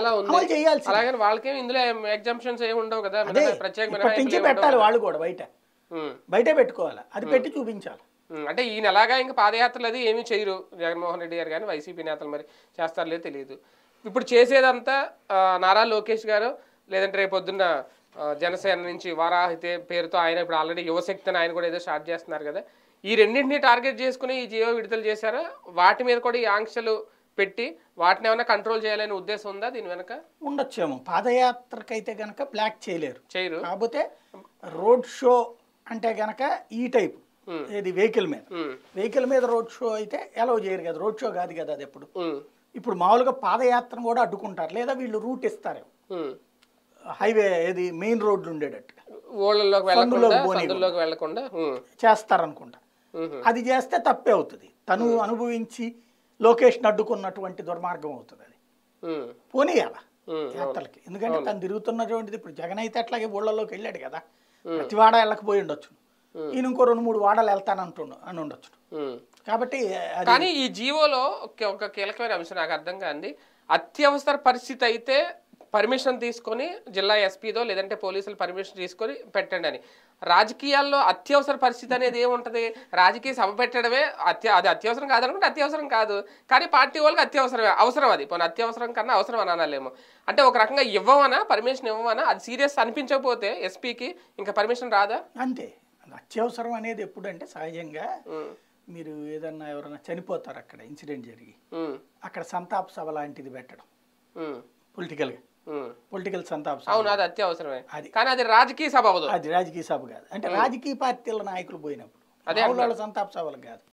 అలాగే వాళ్ళకి ఇందులో ఎగ్జామ్షన్స్ ఏమి ఉండవు కదా ప్రత్యేకమైన పెట్టాలి వాళ్ళు కూడా బయట బయటే పెట్టుకోవాలి అది పెట్టి చూపించాలి అంటే ఈయన ఎలాగా ఇంకా పాదయాత్రలు అది ఏమీ చేయరు జగన్మోహన్ రెడ్డి గారు కానీ వైసీపీ నేతలు మరి చేస్తారో లేదో తెలియదు ఇప్పుడు చేసేదంతా నారా లోకేష్ గారు లేదంటే రేపొద్దున్న జనసేన నుంచి వారాహితే పేరుతో ఆయన ఇప్పుడు ఆల్రెడీ యువశక్తిని ఆయన కూడా ఏదో స్టార్ట్ చేస్తున్నారు కదా ఈ రెండింటిని టార్గెట్ చేసుకుని ఈ జియో విడుదల చేశారా వాటి మీద కూడా ఈ ఆంక్షలు పెట్టి వాటిని ఏమైనా కంట్రోల్ చేయాలనే ఉద్దేశం ఉందా దీని వెనక ఉండొచ్చేమో పాదయాత్రకైతే గనక బ్లాక్ చేయలేరు చేయరు కాకపోతే రోడ్ షో అంటే గనక ఈ టైప్ ఏది వెహికల్ మీద వెహికల్ మీద రోడ్ షో అయితే ఎలా చేయరు కదా రోడ్ షో కాదు కదా అది ఎప్పుడు ఇప్పుడు మామూలుగా పాదయాత్రను కూడా అడ్డుకుంటారు లేదా వీళ్ళు రూట్ ఇస్తారు హైవే ఏది మెయిన్ రోడ్లు ఉండేటట్టుగా చేస్తారనుకుంటా అది చేస్తే తప్పే అవుతుంది తను అనుభవించి లోకేష్ని అడ్డుకున్నటువంటి దుర్మార్గం అవుతుంది అది పోనీయాల యాత్రలకి ఎందుకంటే తను తిరుగుతున్నటువంటిది ఇప్పుడు జగన్ అయితే అట్లాగే ఊళ్ళలోకి వెళ్ళాడు కదా ప్రతి వాడ వెళ్ళకపోయి ఉండొచ్చు ఈయన ఇంకో రెండు మూడు వాడలు వెళ్తానంటుండు అని ఉండొచ్చు కాబట్టి కానీ ఈ జీవోలో ఒక కీలకమైన అంశం నాకు అర్థం కాదు అత్యవసర పరిస్థితి అయితే పర్మిషన్ తీసుకొని జిల్లా ఎస్పీదో లేదంటే పోలీసులు పర్మిషన్ తీసుకొని పెట్టండి అని రాజకీయాల్లో అత్యవసర పరిస్థితి అనేది ఏముంటుంది రాజకీయ సభ పెట్టడమే అత్య అది అత్యవసరం కాదనుకుంటే అత్యవసరం కాదు కానీ పార్టీ వాళ్ళకి అత్యవసరమే అవసరం అది పోనీ అత్యవసరం కన్నా అవసరం అని అనలేము అంటే ఒక రకంగా ఇవ్వమనా పర్మిషన్ ఇవ్వమనా అది సీరియస్ అనిపించకపోతే ఎస్పీకి ఇంకా పర్మిషన్ రాదా అంతే అత్యవసరం అనేది ఎప్పుడంటే సహజంగా మీరు ఏదన్నా ఎవరైనా చనిపోతారు అక్కడ ఇన్సిడెంట్ జరిగి అక్కడ సంతాప సభ లాంటిది పెట్టడం పొలిటికల్గా పొలిటికల్ సంత అవును అది అత్యవసరమే అది కానీ అది రాజకీయ సభ అది రాజకీయ సభ కాదు అంటే రాజకీయ పార్టీల నాయకులు పోయినప్పుడు అదే సంతాప్ సభలు కాదు